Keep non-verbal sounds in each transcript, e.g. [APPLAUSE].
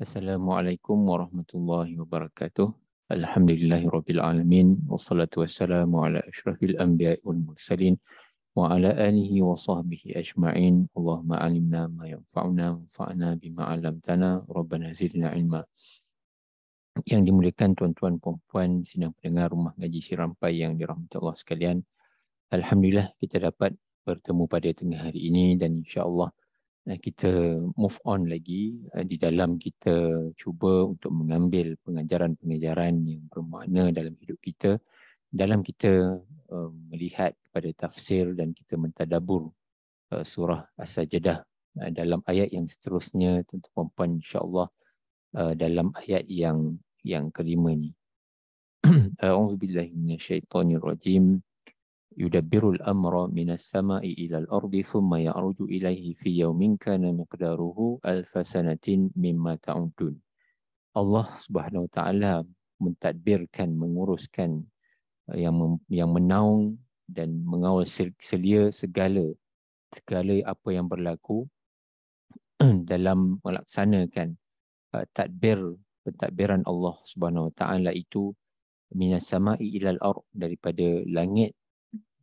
Assalamualaikum warahmatullahi wabarakatuh. Alhamdulillahi rabbil alamin. Wassalatu wassalamu ala ashrafil anbiya'i wal mursalin wa ala alihi wa sahbihi ajma'in. Allahumma alimna ma yanfa'una fa'na bima 'allamtana. Rabbana zidna ilma. Yang dimuliakan tuan-tuan puan-puan sidang pendengar rumah ngaji Sirampai yang dirahmati Allah sekalian. Alhamdulillah kita dapat bertemu pada tengah hari ini dan insya Eh, kita move on lagi eh, di dalam kita cuba untuk mengambil pengajaran-pengajaran yang bermakna dalam hidup kita dalam kita eh, melihat pada tafsir dan kita mentadabur surah As-Sajdah dalam ayat yang seterusnya tentu puan-puan insya-Allah dalam ayat yang yang kelima ni. [CLEARS THROAT] A'udzu billahi minasyaitonir rajim yudabbirul amra minas sama'i ila al ardi thumma ya'ruju ilaihi fi yawmin kana miqdaruhu alf sanatin mimma ta'udun Allah Subhanahu wa ta'ala mentadbirkan menguruskan eh, yang yang menaung dan mengawal selia segala segala apa yang berlaku [CLEARS THROAT] dalam melaksanakan uh, tadbir pentadbiran Allah Subhanahu wa ta'ala itu minas sama'i ila al ardh daripada langit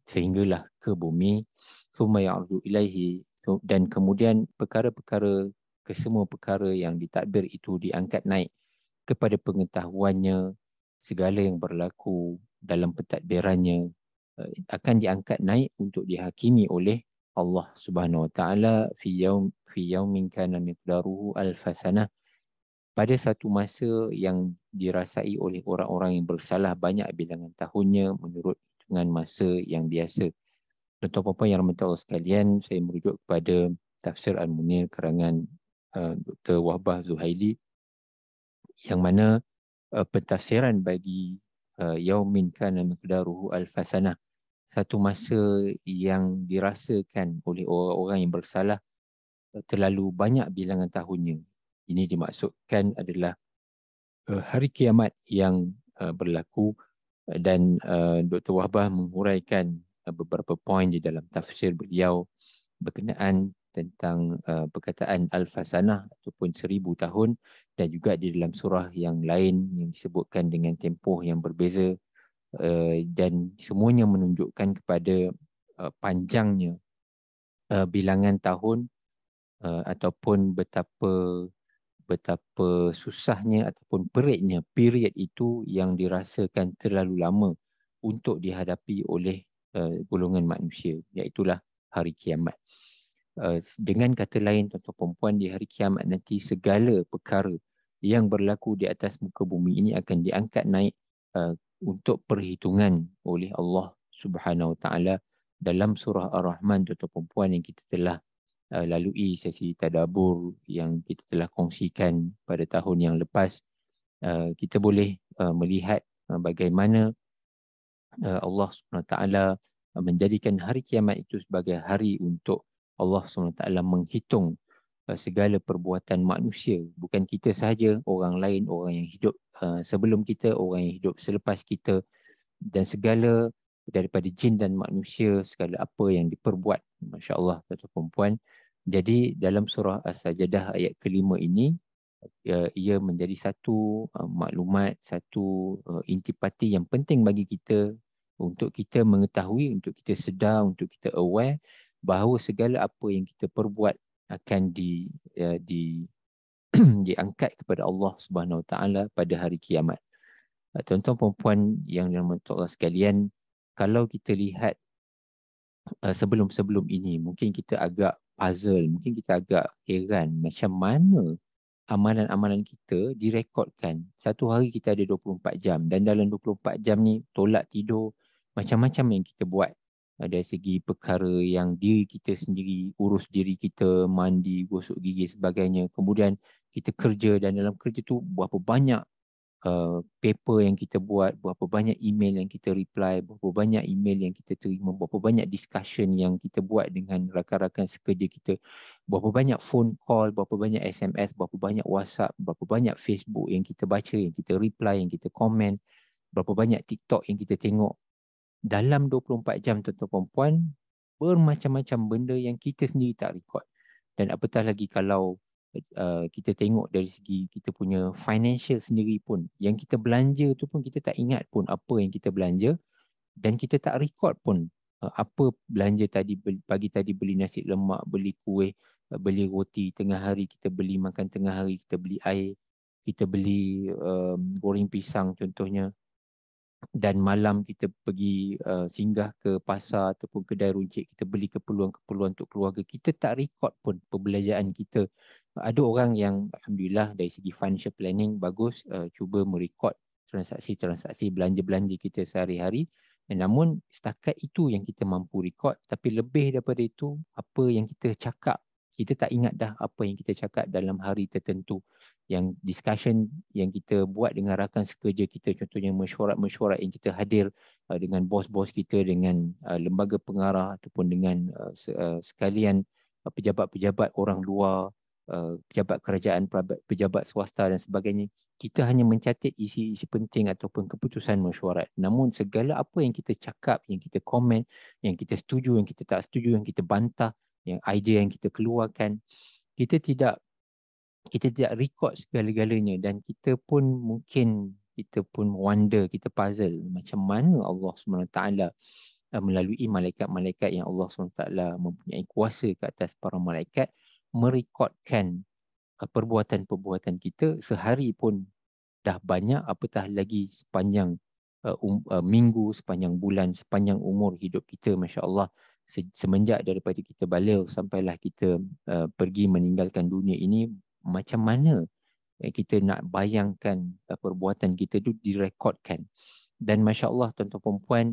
sehinggalah ke bumi summa ya'rudu ilaihi dan kemudian perkara-perkara kesemua perkara yang ditadbir itu diangkat naik kepada pengetahuannya segala yang berlaku dalam pentadbirannya eh, akan diangkat naik untuk dihakimi oleh Allah Subhanahu Wa Taala fi yaum fi yaumin kana miqdaruhu alf sanah pada satu masa yang dirasai oleh orang-orang yang bersalah banyak bilangan tahunnya menurut dengan masa yang biasa. Tuan-tuan puan-puan yang rahmati Allah sekalian, saya merujuk kepada tafsir Al-Munir karangan uh, eh, Dr. Wahbah Zuhaili yang mana uh, pentafsiran bagi uh, Yaumin kana miqdaruhu al-fasanah satu masa yang dirasakan oleh orang-orang yang bersalah terlalu banyak bilangan tahunnya. Ini dimaksudkan adalah hari kiamat yang berlaku dan uh, eh, Dr. Wahbah menguraikan uh, beberapa poin di dalam tafsir beliau berkenaan tentang uh, perkataan Al-Fasanah ataupun seribu tahun dan juga di dalam surah yang lain yang disebutkan dengan tempoh yang berbeza uh, dan semuanya menunjukkan kepada uh, panjangnya uh, bilangan tahun uh, ataupun betapa betapa susahnya ataupun beratnya period itu yang dirasakan terlalu lama untuk dihadapi oleh uh, golongan manusia iaitu hari kiamat. Uh, dengan kata lain tuan-tuan perempuan di hari kiamat nanti segala perkara yang berlaku di atas muka bumi ini akan diangkat naik uh, untuk perhitungan oleh Allah Subhanahu Wa Taala dalam surah Ar-Rahman tuan-tuan perempuan yang kita telah Uh, lalui sesi tadabur yang kita telah kongsikan pada tahun yang lepas uh, kita boleh uh, melihat bagaimana Allah Taala menjadikan hari kiamat itu sebagai hari untuk Allah Taala menghitung segala perbuatan manusia bukan kita sahaja, orang lain, orang yang hidup sebelum kita, orang yang hidup selepas kita dan segala daripada jin dan manusia segala apa yang diperbuat Masya Allah, tuan-tuan perempuan. Jadi dalam surah As-Sajadah ayat kelima ini, ya, ia menjadi satu uh, maklumat, satu uh, intipati yang penting bagi kita untuk kita mengetahui, untuk kita sedar, untuk kita aware bahawa segala apa yang kita perbuat akan di, ya, di [CLEARS THROAT] diangkat kepada Allah Subhanahu Taala pada hari kiamat. Uh, tuan-tuan perempuan yang dalam tuan sekalian, kalau kita lihat sebelum-sebelum uh, ini mungkin kita agak puzzle, mungkin kita agak heran macam mana amalan-amalan kita direkodkan. Satu hari kita ada 24 jam dan dalam 24 jam ni tolak tidur macam-macam yang kita buat. Uh, dari segi perkara yang diri kita sendiri, urus diri kita, mandi, gosok gigi sebagainya. Kemudian kita kerja dan dalam kerja tu berapa banyak Uh, paper yang kita buat, berapa banyak email yang kita reply, berapa banyak email yang kita terima, berapa banyak discussion yang kita buat dengan rakan-rakan sekerja kita, berapa banyak phone call, berapa banyak SMS, berapa banyak WhatsApp, berapa banyak Facebook yang kita baca, yang kita reply, yang kita komen, berapa banyak TikTok yang kita tengok. Dalam 24 jam tuan-tuan perempuan, bermacam-macam benda yang kita sendiri tak record. Dan apatah lagi kalau uh, kita tengok dari segi kita punya financial sendiri pun yang kita belanja tu pun kita tak ingat pun apa yang kita belanja dan kita tak record pun uh, apa belanja tadi pagi tadi beli nasi lemak beli kuih uh, beli roti tengah hari kita beli makan tengah hari kita beli air kita beli um, goreng pisang contohnya dan malam kita pergi uh, singgah ke pasar ataupun kedai runcit kita beli keperluan-keperluan untuk keluarga kita tak record pun perbelanjaan kita ada orang yang alhamdulillah dari segi financial planning bagus uh, cuba merekod transaksi-transaksi belanja-belanja kita sehari-hari namun setakat itu yang kita mampu record, tapi lebih daripada itu apa yang kita cakap kita tak ingat dah apa yang kita cakap dalam hari tertentu yang discussion yang kita buat dengan rakan sekerja kita contohnya mesyuarat-mesyuarat yang kita hadir uh, dengan bos-bos kita dengan uh, lembaga pengarah ataupun dengan uh, sekalian pejabat-pejabat orang luar pejabat kerajaan pejabat swasta dan sebagainya kita hanya mencatat isi-isi penting ataupun keputusan mesyuarat namun segala apa yang kita cakap yang kita komen yang kita setuju yang kita tak setuju yang kita bantah yang idea yang kita keluarkan kita tidak kita tidak record segala-galanya dan kita pun mungkin kita pun wonder kita puzzle macam mana Allah SWT eh, melalui malaikat-malaikat yang Allah SWT mempunyai kuasa ke atas para malaikat merekodkan eh, perbuatan-perbuatan kita sehari pun dah banyak apatah lagi sepanjang uh, um, uh, minggu, sepanjang bulan, sepanjang umur hidup kita masya-Allah se- semenjak daripada kita balil sampailah kita uh, pergi meninggalkan dunia ini macam mana uh, kita nak bayangkan uh, perbuatan kita tu direkodkan dan masya Allah tuan-tuan perempuan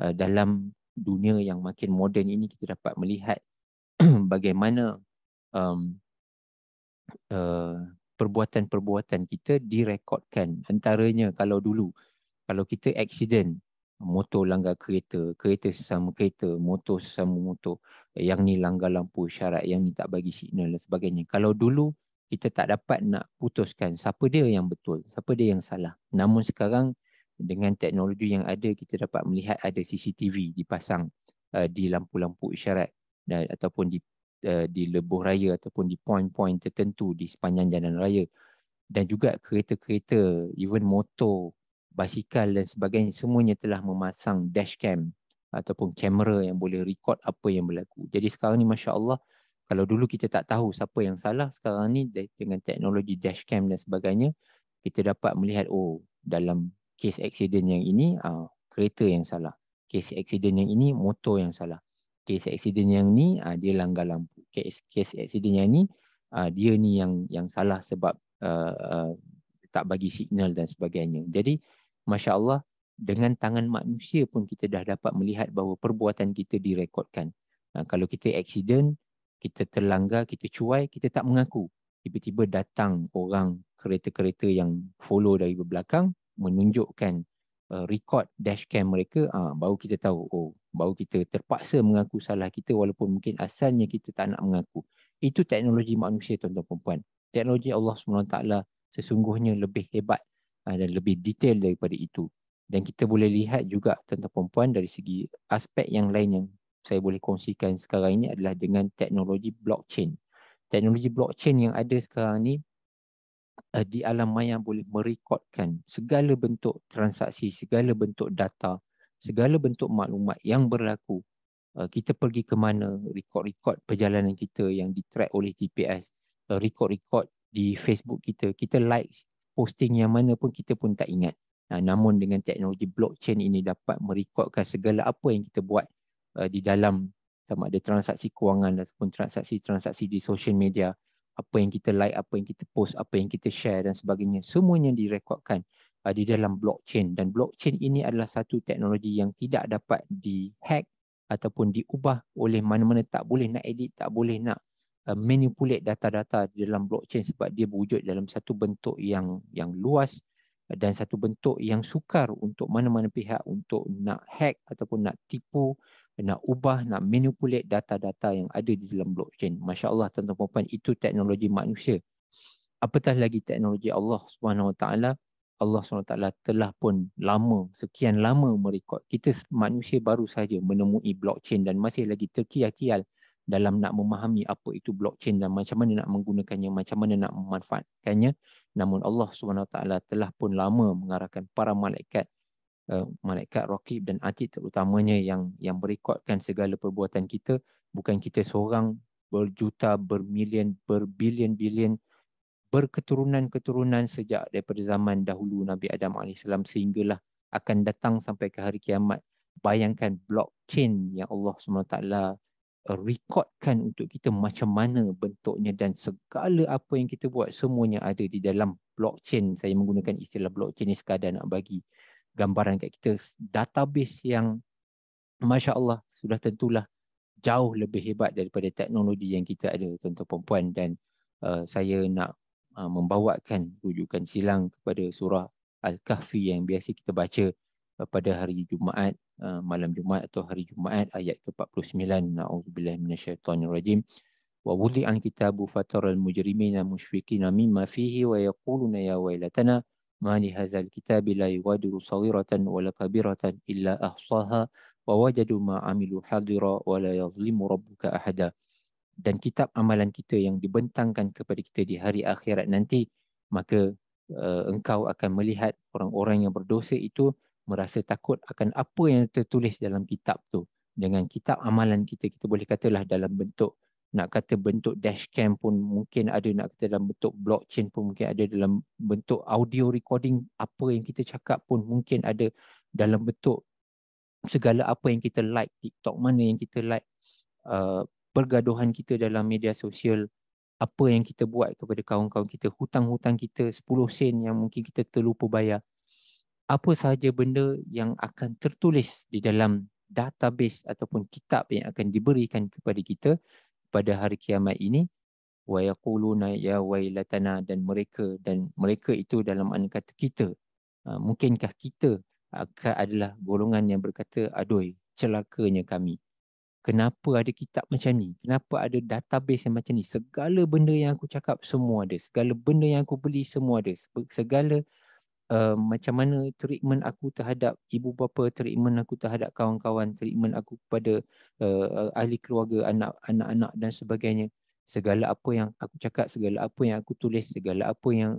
uh, dalam dunia yang makin moden ini kita dapat melihat [CLEARS THROAT] bagaimana um, uh, perbuatan-perbuatan kita direkodkan antaranya kalau dulu kalau kita accident motor langgar kereta, kereta sesama kereta, motor sesama motor, yang ni langgar lampu syarat, yang ni tak bagi signal dan sebagainya. Kalau dulu kita tak dapat nak putuskan siapa dia yang betul, siapa dia yang salah. Namun sekarang dengan teknologi yang ada, kita dapat melihat ada CCTV dipasang uh, di lampu-lampu isyarat dan, ataupun di, uh, di lebuh raya ataupun di poin-poin tertentu di sepanjang jalan raya. Dan juga kereta-kereta, even motor, basikal dan sebagainya semuanya telah memasang dashcam ataupun kamera yang boleh record apa yang berlaku. Jadi sekarang ni Masya Allah kalau dulu kita tak tahu siapa yang salah sekarang ni dengan teknologi dashcam dan sebagainya kita dapat melihat oh dalam kes aksiden yang ini uh, kereta yang salah. Kes aksiden yang ini motor yang salah. Kes aksiden yang ni uh, dia langgar lampu. Kes kes aksiden yang ni uh, dia ni yang yang salah sebab uh, uh, tak bagi signal dan sebagainya. Jadi Masya Allah, dengan tangan manusia pun kita dah dapat melihat bahawa perbuatan kita direkodkan. Ha, kalau kita aksiden, kita terlanggar, kita cuai, kita tak mengaku. Tiba-tiba datang orang kereta-kereta yang follow dari belakang menunjukkan uh, record dashcam mereka, uh, baru kita tahu, oh, baru kita terpaksa mengaku salah kita walaupun mungkin asalnya kita tak nak mengaku. Itu teknologi manusia tuan-tuan perempuan. Teknologi Allah SWT sesungguhnya lebih hebat Ah, dan lebih detail daripada itu. Dan kita boleh lihat juga tentang perempuan dari segi aspek yang lain yang saya boleh kongsikan sekarang ini adalah dengan teknologi blockchain. Teknologi blockchain yang ada sekarang ini uh, eh, di alam maya boleh merekodkan segala bentuk transaksi, segala bentuk data, segala bentuk maklumat yang berlaku. Uh, kita pergi ke mana, rekod-rekod perjalanan kita yang di-track oleh TPS, uh, eh, rekod-rekod di Facebook kita, kita like posting yang mana pun kita pun tak ingat. Uh, namun dengan teknologi blockchain ini dapat merekodkan segala apa yang kita buat uh, di dalam sama ada transaksi kewangan ataupun transaksi-transaksi di social media, apa yang kita like, apa yang kita post, apa yang kita share dan sebagainya, semuanya direkodkan uh, di dalam blockchain. Dan blockchain ini adalah satu teknologi yang tidak dapat dihack ataupun diubah oleh mana-mana tak boleh nak edit, tak boleh nak Uh, manipulate data-data di dalam blockchain sebab dia berwujud dalam satu bentuk yang yang luas dan satu bentuk yang sukar untuk mana-mana pihak untuk nak hack ataupun nak tipu, nak ubah, nak manipulate data-data yang ada di dalam blockchain. Masya Allah tuan-tuan puan itu teknologi manusia. Apatah lagi teknologi Allah SWT, Allah SWT telah pun lama, sekian lama merekod. Kita manusia baru saja menemui blockchain dan masih lagi terkial-kial dalam nak memahami apa itu blockchain dan macam mana nak menggunakannya, macam mana nak memanfaatkannya. Namun Allah SWT telah pun lama mengarahkan para malaikat, uh, malaikat rakib dan atid terutamanya yang yang merekodkan segala perbuatan kita. Bukan kita seorang berjuta, bermilion, berbilion-bilion, berketurunan-keturunan sejak daripada zaman dahulu Nabi Adam AS sehinggalah akan datang sampai ke hari kiamat. Bayangkan blockchain yang Allah SWT rekodkan untuk kita macam mana bentuknya dan segala apa yang kita buat semuanya ada di dalam blockchain. Saya menggunakan istilah blockchain ni sekadar nak bagi gambaran kat kita database yang Masya Allah sudah tentulah jauh lebih hebat daripada teknologi yang kita ada tuan-tuan perempuan dan uh, saya nak uh, membawakan rujukan silang kepada surah Al-Kahfi yang biasa kita baca uh, pada hari Jumaat Uh, malam Jumaat atau hari Jumaat ayat ke-49 na'udzubillahi minasyaitonirrajim wa wudi'al kitabu fataral mujrimina mushfiqina mimma fihi wa yaquluna ya wailatana ma li hadzal kitabi la yughadiru saghiratan wa kabiratan illa ahsaha wa wajadu ma amilu hadira wa la yadhlimu rabbuka ahada dan kitab amalan kita yang dibentangkan kepada kita di hari akhirat nanti maka uh, engkau akan melihat orang-orang yang berdosa itu merasa takut akan apa yang tertulis dalam kitab tu dengan kitab amalan kita kita boleh katalah dalam bentuk nak kata bentuk dashcam pun mungkin ada nak kata dalam bentuk blockchain pun mungkin ada dalam bentuk audio recording apa yang kita cakap pun mungkin ada dalam bentuk segala apa yang kita like TikTok mana yang kita like uh, pergaduhan kita dalam media sosial apa yang kita buat kepada kawan-kawan kita hutang-hutang kita 10 sen yang mungkin kita terlupa bayar apa sahaja benda yang akan tertulis di dalam database ataupun kitab yang akan diberikan kepada kita pada hari kiamat ini wa yaquluna ya wailatana dan mereka dan mereka itu dalam an kata kita ha, mungkinkah kita adalah golongan yang berkata adoi celakanya kami kenapa ada kitab macam ni kenapa ada database yang macam ni segala benda yang aku cakap semua ada segala benda yang aku beli semua ada segala Ehm, macam mana treatment aku terhadap ibu bapa, treatment aku terhadap kawan-kawan, treatment aku kepada uh, ahli keluarga, anak-anak dan sebagainya. Segala apa yang aku cakap, segala apa yang aku tulis, segala apa yang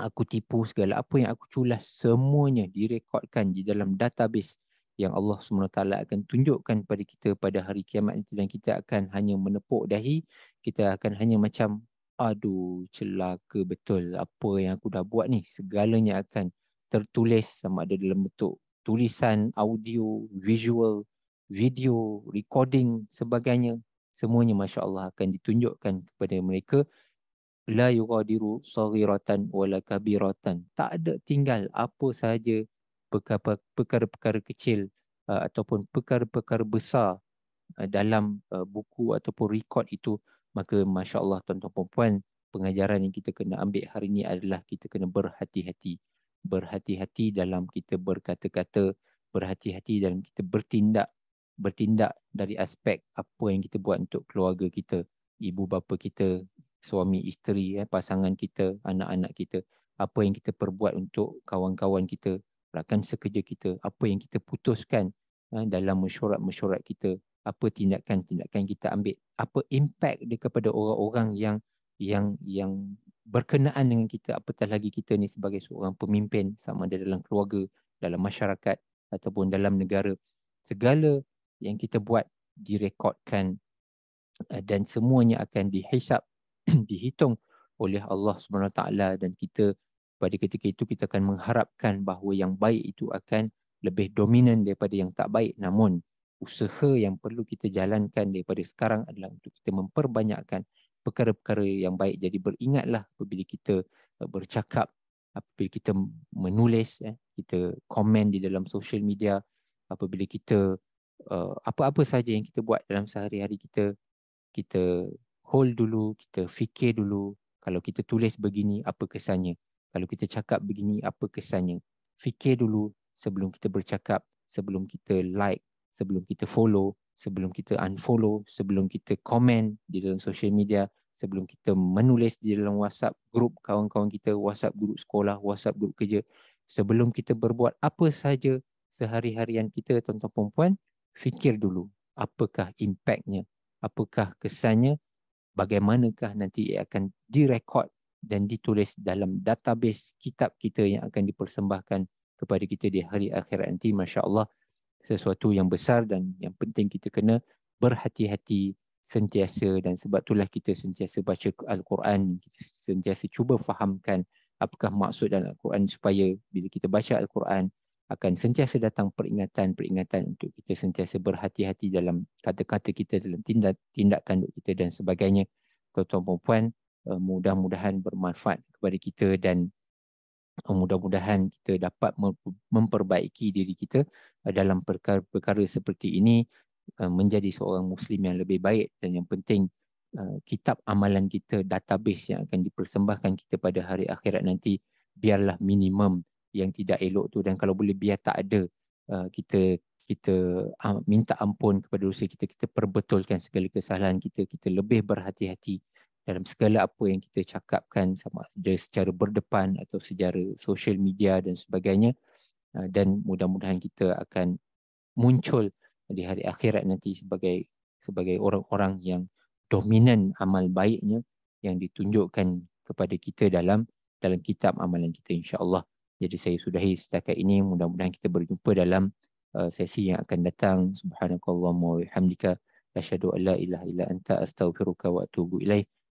aku tipu, segala apa yang aku culas, semuanya direkodkan di dalam database yang Allah SWT akan tunjukkan kepada kita pada hari kiamat itu dan kita akan hanya menepuk dahi, kita akan hanya macam aduh celaka betul apa yang aku dah buat ni segalanya akan tertulis sama ada dalam bentuk tulisan audio visual video recording sebagainya semuanya masya-Allah akan ditunjukkan kepada mereka la yughadiru saghiratan wala rotan tak ada tinggal apa sahaja perkara-perkara kecil uh, ataupun perkara-perkara besar uh, dalam uh, buku ataupun rekod itu maka Masya Allah tuan-tuan perempuan, pengajaran yang kita kena ambil hari ini adalah kita kena berhati-hati. Berhati-hati dalam kita berkata-kata, berhati-hati dalam kita bertindak. Bertindak dari aspek apa yang kita buat untuk keluarga kita, ibu bapa kita, suami isteri, eh, pasangan kita, anak-anak kita. Apa yang kita perbuat untuk kawan-kawan kita, rakan sekerja kita, apa yang kita putuskan eh, dalam mesyuarat-mesyuarat kita, apa tindakan-tindakan kita ambil apa impak dia kepada orang-orang yang yang yang berkenaan dengan kita apatah lagi kita ni sebagai seorang pemimpin sama ada dalam keluarga dalam masyarakat ataupun dalam negara segala yang kita buat direkodkan eh, dan semuanya akan dihisap [CLEARS THROAT] dihitung oleh Allah SWT dan kita pada ketika itu kita akan mengharapkan bahawa yang baik itu akan lebih dominan daripada yang tak baik namun usaha yang perlu kita jalankan daripada sekarang adalah untuk kita memperbanyakkan perkara-perkara yang baik. Jadi beringatlah apabila kita eh, bercakap, apabila kita menulis, eh, kita komen di dalam social media, apabila kita eh, apa-apa saja yang kita buat dalam sehari-hari kita, kita hold dulu, kita fikir dulu. Kalau kita tulis begini, apa kesannya? Kalau kita cakap begini, apa kesannya? Fikir dulu sebelum kita bercakap, sebelum kita like, sebelum kita follow, sebelum kita unfollow, sebelum kita komen di dalam social media, sebelum kita menulis di dalam WhatsApp group kawan-kawan kita, WhatsApp grup sekolah, WhatsApp grup kerja, sebelum kita berbuat apa saja sehari-harian kita, tuan-tuan perempuan, fikir dulu apakah impaknya, apakah kesannya, bagaimanakah nanti ia akan direkod dan ditulis dalam database kitab kita yang akan dipersembahkan kepada kita di hari akhirat nanti, masya Allah sesuatu yang besar dan yang penting kita kena berhati-hati sentiasa dan sebab itulah kita sentiasa baca Al-Quran, kita sentiasa cuba fahamkan apakah maksud dalam Al-Quran supaya bila kita baca Al-Quran akan sentiasa datang peringatan-peringatan untuk kita sentiasa berhati-hati dalam kata-kata kita, dalam tindak tindak tanduk kita dan sebagainya. Tuan-tuan puan eh, mudah-mudahan bermanfaat kepada kita dan Oh, mudah-mudahan kita dapat memperbaiki diri kita eh, dalam perkara-perkara seperti ini eh, menjadi seorang muslim yang lebih baik dan yang penting eh, kitab amalan kita database yang akan dipersembahkan kita pada hari akhirat nanti biarlah minimum yang tidak elok tu dan kalau boleh biar tak ada kita kita ah, minta ampun kepada dosa kita kita perbetulkan segala kesalahan kita kita lebih berhati-hati dalam segala apa yang kita cakapkan sama ada secara berdepan atau secara social media dan sebagainya uh, dan mudah-mudahan kita akan muncul di hari akhirat nanti sebagai sebagai orang-orang yang dominan amal baiknya yang ditunjukkan kepada kita dalam dalam kitab amalan kita insya-Allah. Jadi saya sudahi setakat ini mudah-mudahan kita berjumpa dalam uh, sesi yang akan datang. Subhanakallahumma wa bihamdika asyhadu an la ilaha illa anta astaghfiruka wa atubu ilaik.